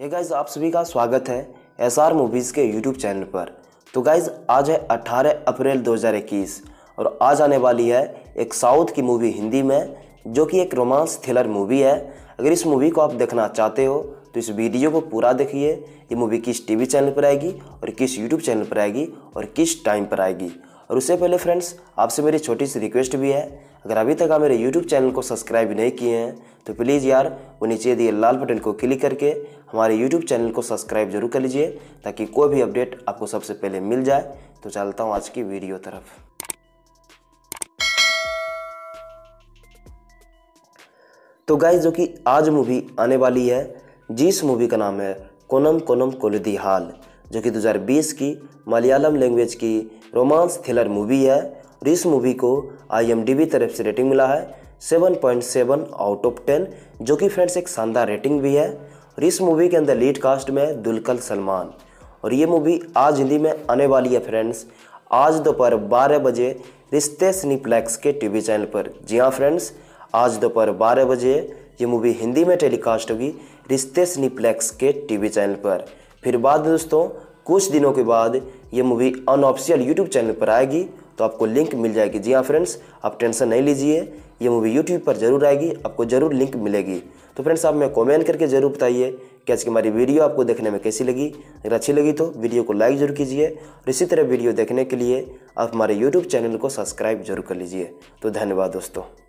hey guys आप सभी का स्वागत है एस आर मूवीज़ के यूट्यूब चैनल पर तो गाइज आज है 18 अप्रैल 2021 और आज आने वाली है एक साउथ की मूवी हिंदी में जो कि एक रोमांस थ्रिलर मूवी है अगर इस मूवी को आप देखना चाहते हो तो इस वीडियो को पूरा देखिए ये मूवी किस टीवी चैनल पर आएगी और किस यूट्यूब चैनल पर आएगी और किस टाइम पर आएगी और उससे पहले फ्रेंड्स आपसे मेरी छोटी सी रिक्वेस्ट भी है अगर अभी तक आप मेरे यूट्यूब चैनल को सब्सक्राइब नहीं किए हैं तो प्लीज़ यार वो नीचे दिए लाल बटन को क्लिक करके हमारे यूट्यूब चैनल को सब्सक्राइब जरूर कर लीजिए ताकि कोई भी अपडेट आपको सबसे पहले मिल जाए तो चलता हूँ आज की वीडियो तरफ तो गाइज जो कि आज मूवी आने वाली है जिस मूवी का नाम है कोनम कोनम कोलदी हाल जो कि 2020 की मलयालम लैंग्वेज की रोमांस थ्रिलर मूवी है और इस मूवी को आई तरफ से रेटिंग मिला है 7.7 आउट ऑफ 10 जो कि फ्रेंड्स एक शानदार रेटिंग भी है और इस मूवी के अंदर लीड कास्ट में दुलकल सलमान और ये मूवी आज हिंदी में आने वाली है फ्रेंड्स आज दोपहर बारह बजे रिश्ते स्नीप्लेक्स के टीवी चैनल पर जी हाँ फ्रेंड्स आज दोपहर बारह बजे ये मूवी हिंदी में टेलीकास्ट होगी रिश्ते स्नीप्लेक्स के टीवी चैनल पर फिर बाद दोस्तों कुछ दिनों के बाद ये मूवी अनऑफिशियल यूट्यूब चैनल पर आएगी तो आपको लिंक मिल जाएगी जी हाँ फ्रेंड्स आप टेंशन नहीं लीजिए ये मूवी यूट्यूब पर जरूर आएगी आपको जरूर लिंक मिलेगी तो फ्रेंड्स आप मैं कॉमेंट करके ज़रूर बताइए कि आज की हमारी वीडियो आपको देखने में कैसी लगी अगर अच्छी लगी तो वीडियो को लाइक जरूर कीजिए और इसी तरह वीडियो देखने के लिए आप हमारे यूट्यूब चैनल को सब्सक्राइब जरूर कर लीजिए तो धन्यवाद दोस्तों